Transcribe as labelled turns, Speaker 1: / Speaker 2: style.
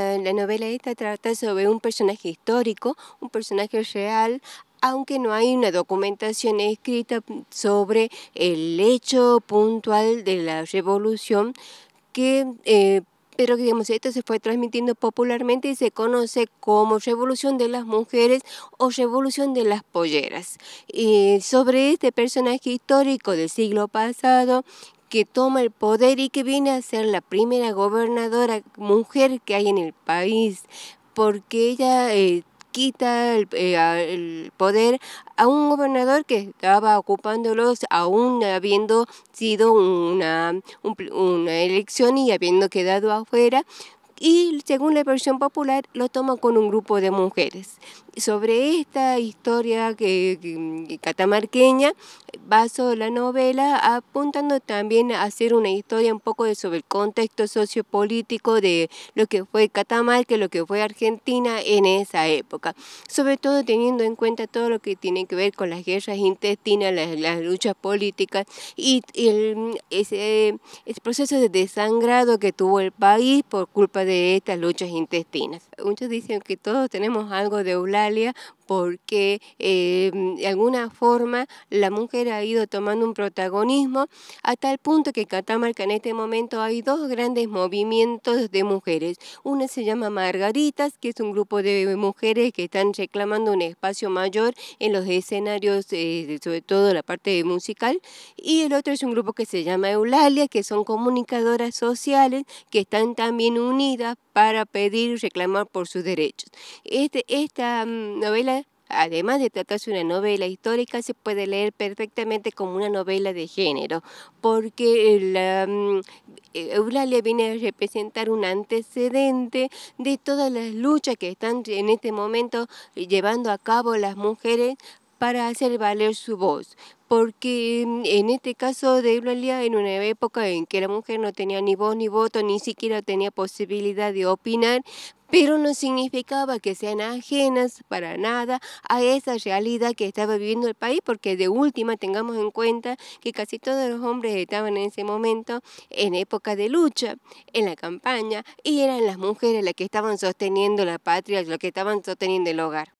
Speaker 1: Ah, la novela esta trata sobre un personaje histórico, un personaje real, aunque no hay una documentación escrita sobre el hecho puntual de la revolución que... Eh, pero digamos, esto se fue transmitiendo popularmente y se conoce como Revolución de las Mujeres o Revolución de las Polleras. sobre este personaje histórico del siglo pasado que toma el poder y que viene a ser la primera gobernadora mujer que hay en el país, porque ella eh, quita eh, el, poder a un gobernador que estaba ocupándolos aún habiendo sido una, una elección y habiendo quedado afuera y según la versión popular lo toma con un grupo de mujeres. Sobre esta historia que, catamarqueña basó la novela apuntando también a hacer una historia un poco sobre el contexto sociopolítico de lo que fue Catamarca, lo que fue Argentina en esa época, sobre todo teniendo en cuenta todo lo que tiene que ver con las guerras intestinas, las, luchas políticas y, el, ese, ese proceso de desangrado que tuvo el país por culpa de de estas luchas intestinas. Muchos dicen que todos tenemos algo de Eulalia porque em, de alguna forma la mujer ha ido tomando un protagonismo a tal punto que en Catamarca en este momento hay dos grandes movimientos de mujeres. Una se llama Margaritas, que es un grupo de mujeres que están reclamando un espacio mayor en los escenarios, eh, sobre todo la parte musical, y el otro es un grupo que se llama Eulalia, que son comunicadoras sociales que están también unidas para pedir y reclamar por sus derechos. Este, esta mm, novela, además de tratarse de una novela histórica, se puede leer perfectamente como una novela de género, porque eh, la, mm, eh, Eulalia viene a representar un antecedente de todas las luchas que están en este momento llevando a cabo las mujeres para hacer valer su voz, porque mm, en este caso de Eulalia, en una época en que la mujer no tenía ni voz ni voto, ni siquiera tenía posibilidad de opinar, pero no significaba que sean ajenas para nada a esa realidad que estaba viviendo el país, porque de última tengamos en cuenta que casi todos los hombres estaban en ese momento en época de lucha, en la campaña, y eran las mujeres las que estaban sosteniendo la patria, las que estaban sosteniendo el hogar.